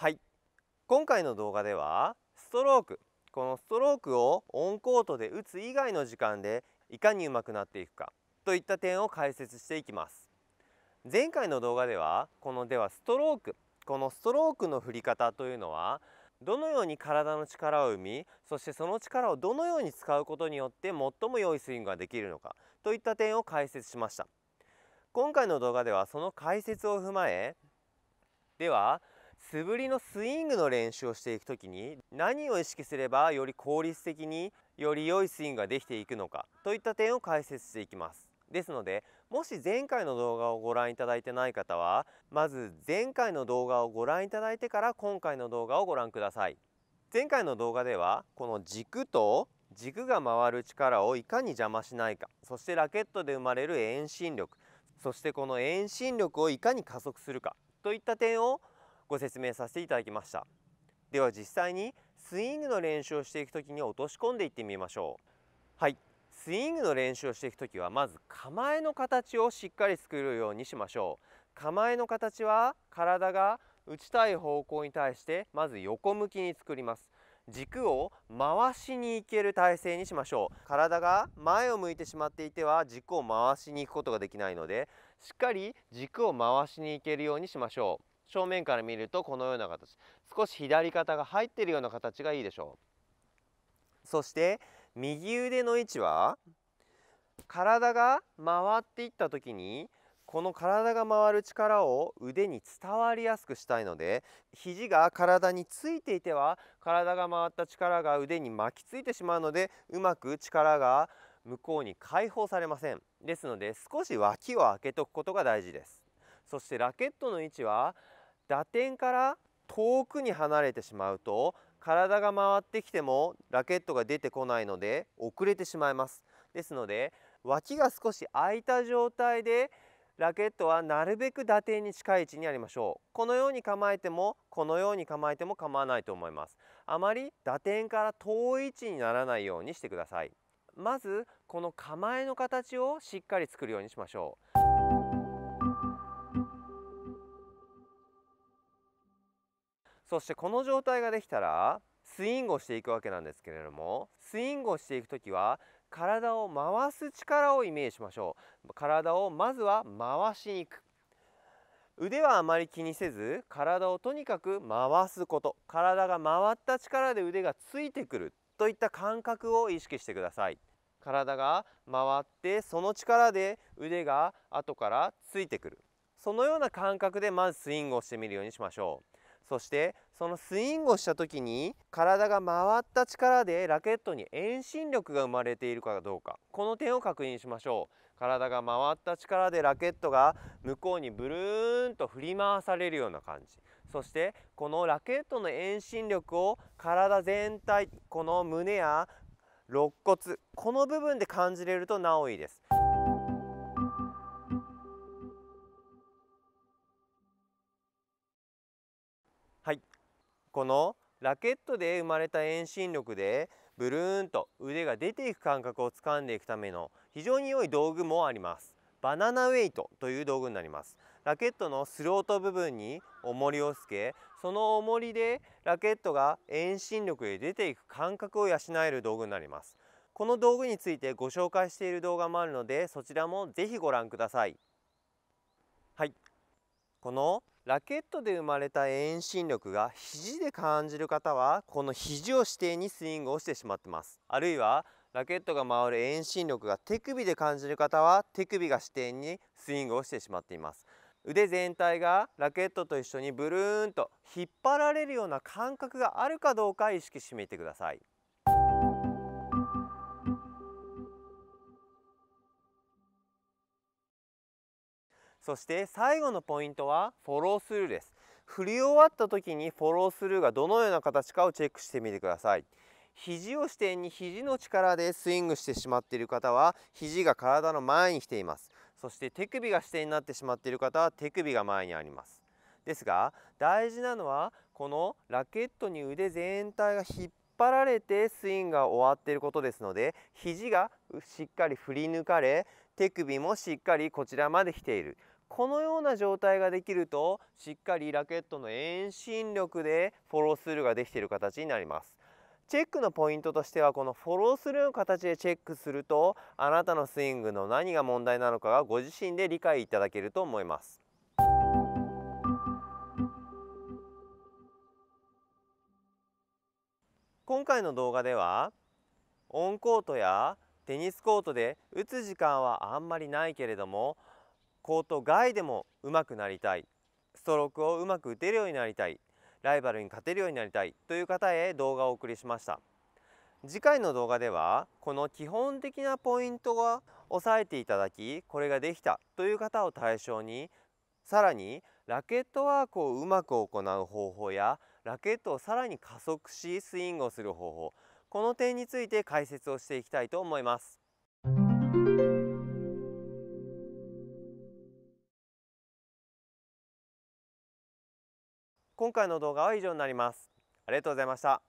はい今回の動画ではストロークこのストロークをオンコートで打つ以外の時間でいかにうまくなっていくかといった点を解説していきます前回の動画ではこのではストロークこのストロークの振り方というのはどのように体の力を生みそしてその力をどのように使うことによって最も良いスイングができるのかといった点を解説しました今回の動画ではその解説を踏まえでは素振りのスイングの練習をしていく時に何を意識すればより効率的により良いスイングができていくのかといった点を解説していきますですのでもし前回の動画をご覧いただいてない方はまず前回の動画をご覧いただいてから今回の動画をご覧ください前回の動画ではこの軸と軸が回る力をいかに邪魔しないかそしてラケットで生まれる遠心力そしてこの遠心力をいかに加速するかといった点をご説明させていただきましたでは実際にスイングの練習をしていく時に落とし込んでいってみましょうはいスイングの練習をしていく時はまず構えの形をしっかり作るようにしましょう構えの形は体が打ちたい方向に対してまず横向きに作ります軸を回しに行ける体勢にしましょう体が前を向いてしまっていては軸を回しに行くことができないのでしっかり軸を回しに行けるようにしましょう正面から見るとこのような形少し左肩が入っているような形がいいでしょうそして右腕の位置は体が回っていった時にこの体が回る力を腕に伝わりやすくしたいので肘が体についていては体が回った力が腕に巻きついてしまうのでうまく力が向こうに解放されませんですので少し脇を開けとくことが大事ですそしてラケットの位置は打点から遠くに離れてしまうと体が回ってきてもラケットが出てこないので遅れてしまいますですので脇が少し空いた状態でラケットはなるべく打点に近い位置にありましょうこのように構えてもこのように構えても構わないと思いますあまり打点から遠い位置にならないようにしてくださいまずこの構えの形をしっかり作るようにしましょうそしてこの状態ができたらスイングをしていくわけなんですけれどもスイングをしていく時は体を回す力をイメージしましょう体をまずは回しにいく腕はあまり気にせず体をとにかく回すこと体が回った力で腕がついてくるといった感覚を意識してください体が回ってその力で腕が後からついてくるそのような感覚でまずスイングをしてみるようにしましょうそしてそのスイングをした時に体が回った力でラケットに遠心力が生まれているかどうかこの点を確認しましょう体が回った力でラケットが向こうにブルーンと振り回されるような感じそしてこのラケットの遠心力を体全体この胸や肋骨この部分で感じれるとなおいいです。このラケットで生まれた遠心力でブルーンと腕が出ていく感覚をつかんでいくための非常に良い道具もありますバナナウェイトという道具になりますラケットのスロート部分に重りをつけその重りでラケットが遠心力へ出ていく感覚を養える道具になりますこの道具についてご紹介している動画もあるのでそちらもぜひご覧くださいはいこのラケットで生まれた遠心力が肘で感じる方はこの肘を支点にスイングをしてしまってますあるいはラケットが回る遠心力が手首で感じる方は手首が支点にスイングをしてしまっています腕全体がラケットと一緒にブルーンと引っ張られるような感覚があるかどうか意識してみてくださいそして最後のポイントはフォロースルーです振り終わった時にフォロースルーがどのような形かをチェックしてみてください肘を支点に肘の力でスイングしてしまっている方は肘が体の前に来ていますそして手首が支点になってしまっている方は手首が前にありますですが大事なのはこのラケットに腕全体が引っ張られてスイングが終わっていることですので肘がしっかり振り抜かれ手首もしっかりこちらまで来ているこのような状態ができるとしっかりラケットの遠心力でフォロースルーができている形になりますチェックのポイントとしてはこのフォロースルーの形でチェックするとあなたのスイングの何が問題なのかがご自身で理解いただけると思います今回の動画ではオンコートやテニスコートで打つ時間はあんまりないけれどもコート外でも上手くなりたいストロークをうまく打てるようになりたいライバルに勝てるようになりたいという方へ動画をお送りしました次回の動画ではこの基本的なポイントは押さえていただきこれができたという方を対象にさらにラケットワークをうまく行う方法やラケットをさらに加速しスイングをする方法この点について解説をしていきたいと思います。今回の動画は以上になりますありがとうございました